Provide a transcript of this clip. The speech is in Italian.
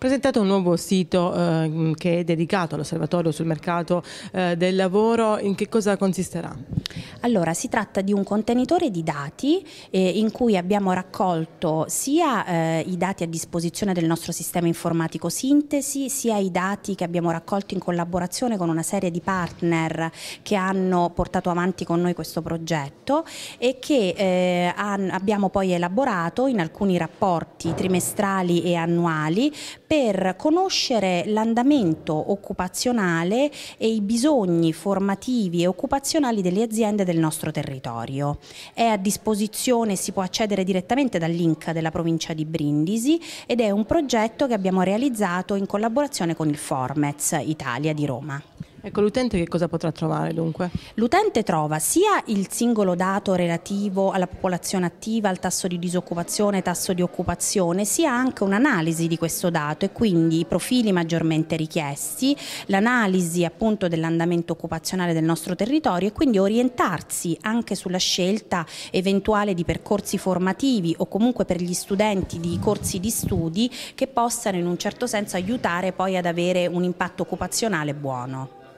presentato un nuovo sito eh, che è dedicato all'osservatorio sul mercato eh, del lavoro, in che cosa consisterà? Allora, si tratta di un contenitore di dati eh, in cui abbiamo raccolto sia eh, i dati a disposizione del nostro sistema informatico Sintesi, sia i dati che abbiamo raccolto in collaborazione con una serie di partner che hanno portato avanti con noi questo progetto e che eh, abbiamo poi elaborato in alcuni rapporti trimestrali e annuali per conoscere l'andamento occupazionale e i bisogni formativi e occupazionali delle aziende del nostro territorio. È a disposizione, si può accedere direttamente dal link della provincia di Brindisi ed è un progetto che abbiamo realizzato in collaborazione con il Formez Italia di Roma. Ecco, l'utente che cosa potrà trovare dunque? L'utente trova sia il singolo dato relativo alla popolazione attiva, al tasso di disoccupazione, tasso di occupazione, sia anche un'analisi di questo dato e quindi i profili maggiormente richiesti, l'analisi appunto dell'andamento occupazionale del nostro territorio e quindi orientarsi anche sulla scelta eventuale di percorsi formativi o comunque per gli studenti di corsi di studi che possano in un certo senso aiutare poi ad avere un impatto occupazionale buono.